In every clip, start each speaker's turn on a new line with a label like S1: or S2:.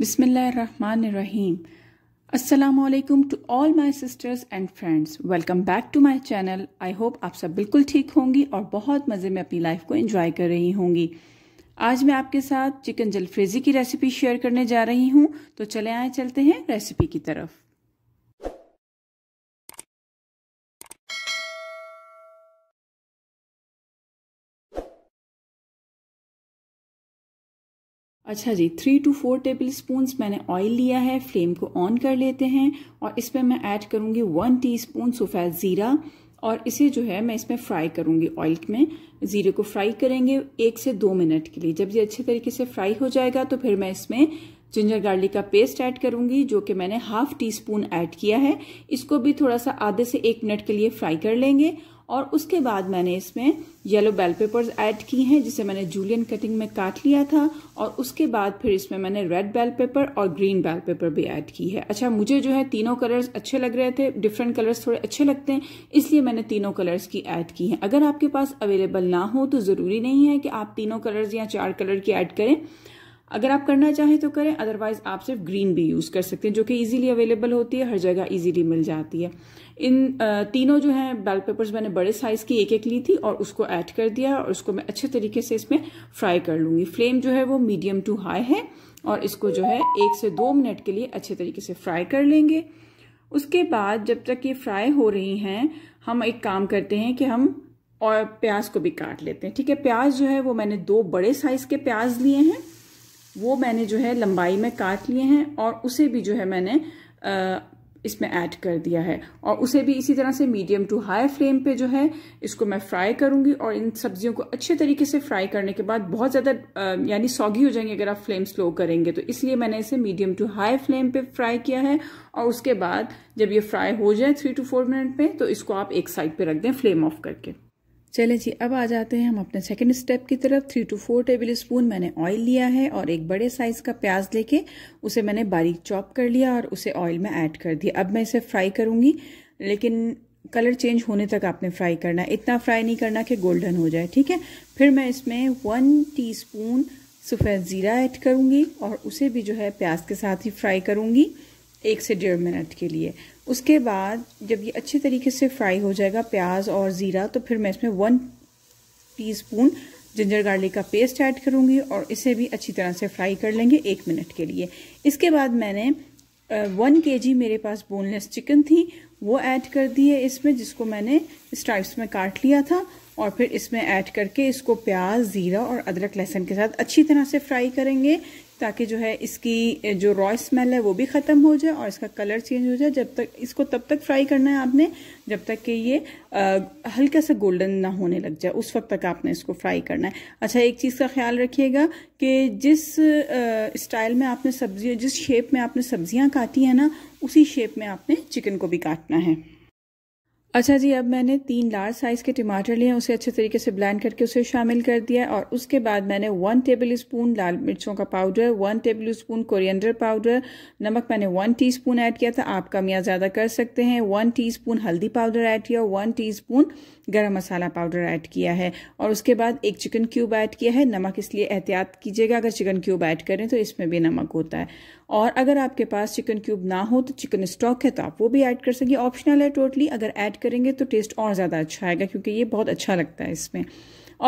S1: बिसमीम असलकम to all my sisters and friends welcome back to my channel I hope आप सब बिल्कुल ठीक होंगी और बहुत मज़े में अपनी लाइफ को इन्जॉय कर रही होंगी आज मैं आपके साथ चिकन जलफ्रेजी की रेसिपी शेयर करने जा रही हूँ तो चले आए चलते हैं रेसिपी की तरफ अच्छा जी three two four tablespoon मैंने ऑयल लिया है फ्लेम को ऑन कर लेते हैं और इसमें मैं ऐड करूंगी वन टी स्पून सफ़ेद ज़ीरा और इसे जो है मैं इसमें फ्राई करूंगी ऑयल में ज़ीरे को फ्राई करेंगे एक से दो मिनट के लिए जब ये अच्छे तरीके से फ्राई हो जाएगा तो फिर मैं इसमें जिंजर गार्लिक का पेस्ट ऐड करूंगी जो कि मैंने हाफ टी स्पून ऐड किया है इसको भी थोड़ा सा आधे से एक मिनट के लिए फ्राई कर लेंगे और उसके बाद मैंने इसमें येलो बेल पेपर्स ऐड किए हैं जिसे मैंने जूलियन कटिंग में काट लिया था और उसके बाद फिर इसमें मैंने रेड बेल पेपर और ग्रीन बेल पेपर भी ऐड की है अच्छा मुझे जो है तीनों कलर्स अच्छे लग रहे थे डिफरेंट कलर्स थोड़े अच्छे लगते हैं इसलिए मैंने तीनों कलर्स की ऐड की है अगर आपके पास अवेलेबल ना हो तो ज़रूरी नहीं है कि आप तीनों कलर्स या चार कलर की एड करें अगर आप करना चाहें तो करें अदरवाइज आप सिर्फ ग्रीन भी यूज़ कर सकते हैं जो कि इजीली अवेलेबल होती है हर जगह इजीली मिल जाती है इन तीनों जो हैं बेल पेपर्स मैंने बड़े साइज़ की एक एक ली थी और उसको ऐड कर दिया और उसको मैं अच्छे तरीके से इसमें फ्राई कर लूँगी फ्लेम जो है वो मीडियम टू हाई है और इसको जो है एक से दो मिनट के लिए अच्छे तरीके से फ्राई कर लेंगे उसके बाद जब तक ये फ्राई हो रही हैं हम एक काम करते हैं कि हम और प्याज को भी काट लेते हैं ठीक है प्याज जो है वो मैंने दो बड़े साइज़ के प्याज लिए हैं वो मैंने जो है लंबाई में काट लिए हैं और उसे भी जो है मैंने इसमें ऐड कर दिया है और उसे भी इसी तरह से मीडियम टू हाई फ्लेम पे जो है इसको मैं फ्राई करूंगी और इन सब्जियों को अच्छे तरीके से फ्राई करने के बाद बहुत ज़्यादा यानी सौगी हो जाएंगे अगर आप फ्लेम स्लो करेंगे तो इसलिए मैंने इसे मीडियम टू हाई फ्लेम पे फ्राई किया है और उसके बाद जब ये फ्राई हो जाए थ्री टू फोर मिनट में तो इसको आप एक साइड पर रख दें फ्लेम ऑफ करके चलें जी अब आ जाते हैं हम अपने सेकंड स्टेप की तरफ three two four tablespoon मैंने ऑयल लिया है और एक बड़े साइज़ का प्याज लेके उसे मैंने बारीक चॉप कर लिया और उसे ऑयल में ऐड कर दिया अब मैं इसे फ्राई करूंगी लेकिन कलर चेंज होने तक आपने फ्राई करना है इतना फ्राई नहीं करना कि गोल्डन हो जाए ठीक है फिर मैं इसमें वन टी सफ़ेद ज़ीरा ऐड करूँगी और उसे भी जो है प्याज के साथ ही फ्राई करूँगी एक से डेढ़ मिनट के लिए उसके बाद जब ये अच्छे तरीके से फ्राई हो जाएगा प्याज और ज़ीरा तो फिर मैं इसमें वन टीस्पून जिंजर गार्लिक का पेस्ट ऐड करूँगी और इसे भी अच्छी तरह से फ्राई कर लेंगे एक मिनट के लिए इसके बाद मैंने वन के जी मेरे पास बोनलेस चिकन थी वो ऐड कर दी है इसमें जिसको मैंने स्ट्राइप्स में काट लिया था और फिर इसमें ऐड करके इसको प्याज ज़ीरा और अदरक लहसुन के साथ अच्छी तरह से फ्राई करेंगे ताकि जो है इसकी जो रॉय स्मेल है वो भी ख़त्म हो जाए और इसका कलर चेंज हो जाए जब तक इसको तब तक फ्राई करना है आपने जब तक कि ये हल्का सा गोल्डन ना होने लग जाए उस वक्त तक आपने इसको फ्राई करना है अच्छा एक चीज़ का ख्याल रखिएगा कि जिस स्टाइल में आपने सब्जी जिस शेप में आपने सब्जियां काटी है ना उसी शेप में आपने चिकन को भी काटना है अच्छा जी अब मैंने तीन लार्ज साइज़ के टमाटर लिए हैं उसे अच्छे तरीके से ब्लेंड करके उसे शामिल कर दिया और उसके बाद मैंने वन टेबल स्पून लाल मिर्चों का powder one tablespoon coriander powder नमक मैंने वन टीस्पून ऐड किया था आप कम या ज़्यादा कर सकते हैं वन टीस्पून हल्दी पाउडर ऐड किया वन टी स्पून गर्म मसाला पाउडर ऐड किया है और उसके बाद एक चिकन क्यूब ऐड किया है नमक इसलिए एहतियात कीजिएगा अगर चिकन क्यूब ऐड करें तो इसमें भी नमक होता है और अगर आपके पास चिकन क्यूब ना हो तो चिकन स्टॉक है तो आप वो भी ऐड कर सकिए ऑप्शनल है टोटली अगर ऐड करेंगे तो टेस्ट और ज़्यादा अच्छा आएगा क्योंकि ये बहुत अच्छा लगता है इसमें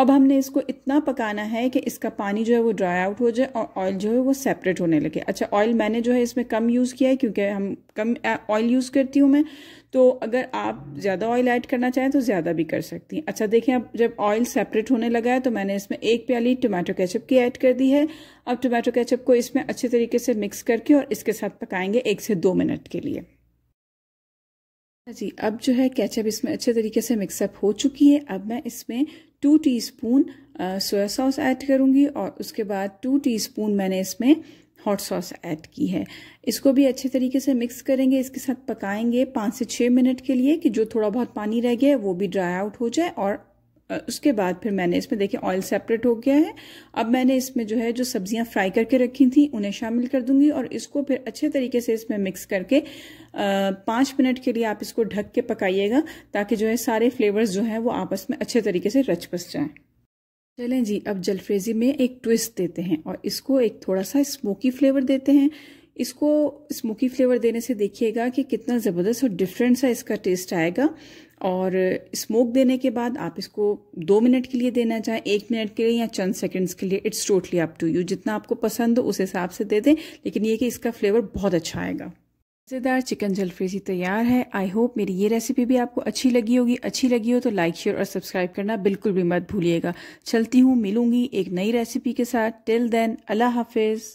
S1: अब हमने इसको इतना पकाना है कि इसका पानी जो है वो ड्राई आउट हो जाए और ऑयल जो है वो सेपरेट होने लगे अच्छा ऑयल मैंने जो है इसमें कम यूज़ किया है क्योंकि हम कम ऑयल यूज़ करती हूँ मैं तो अगर आप ज़्यादा ऑयल ऐड करना चाहें तो ज़्यादा भी कर सकती हैं अच्छा देखें अब जब ऑयल सेपरेट होने लगा है तो मैंने इसमें एक प्याली टोमेटो कैचअप की ऐड कर दी है अब टोमेटो कैचअप को इसमें अच्छे तरीके से मिक्स करके और इसके साथ पकाएंगे एक से दो मिनट के लिए जी अब जो है कैचअप इसमें अच्छे तरीके से मिक्सअप हो चुकी है अब मैं इसमें two teaspoon soya sauce add करूँगी और उसके बाद टू टीस्पून मैंने इसमें हॉट सॉस ऐड की है इसको भी अच्छे तरीके से मिक्स करेंगे इसके साथ पकाएंगे पाँच से छः मिनट के लिए कि जो थोड़ा बहुत पानी रह गया है वो भी ड्राई आउट हो जाए और उसके बाद फिर मैंने इसमें देखिए ऑयल सेपरेट हो गया है अब मैंने इसमें जो है जो सब्जियां फ्राई करके रखी थी उन्हें शामिल कर दूंगी और इसको फिर अच्छे तरीके से इसमें मिक्स करके पाँच मिनट के लिए आप इसको ढक के पकाइएगा ताकि जो है सारे फ्लेवर्स जो है वो आपस में अच्छे तरीके से रच बस जाएँ चलें जी अब जलफ्रेजी में एक ट्विस्ट देते हैं और इसको एक थोड़ा सा स्मोकी फ्लेवर देते हैं इसको स्मोकी फ्लेवर देने से देखिएगा कि कितना ज़बरदस्त और डिफरेंट सा इसका टेस्ट आएगा और स्मोक देने के बाद आप इसको दो मिनट के लिए देना चाहें एक मिनट के लिए या चंद सेकंड्स के लिए it's totally up to you जितना आपको पसंद हो उस हिसाब से दे दें लेकिन ये कि इसका फ्लेवर बहुत अच्छा आएगा मज़ेदार चिकन जलफ्रेजी तैयार है आई होप मेरी ये रेसिपी भी आपको अच्छी लगी होगी अच्छी लगी हो तो लाइक शेयर और सब्सक्राइब करना बिल्कुल भी मत भूलिएगा चलती हूँ मिलूंगी एक नई रेसिपी के साथ टिल देन अल्लाह हाफिज़